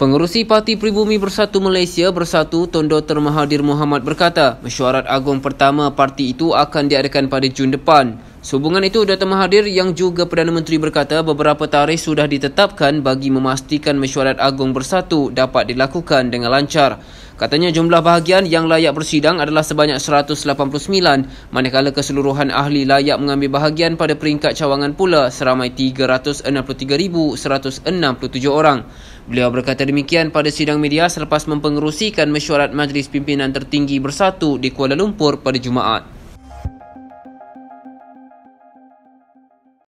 Pengerusi Parti Pribumi Bersatu Malaysia Bersatu Tun Dr. Mahathir Mohamad berkata, mesyuarat agung pertama parti itu akan diadakan pada Jun depan. Sehubungan itu, Dr. Mahathir yang juga Perdana Menteri berkata beberapa tarikh sudah ditetapkan bagi memastikan mesyuarat agung bersatu dapat dilakukan dengan lancar. Katanya jumlah bahagian yang layak bersidang adalah sebanyak 189 manakala keseluruhan ahli layak mengambil bahagian pada peringkat cawangan pula seramai 363,167 orang. Beliau berkata demikian pada sidang media selepas mempengerusikan mesyuarat Majlis Pimpinan Tertinggi Bersatu di Kuala Lumpur pada Jumaat.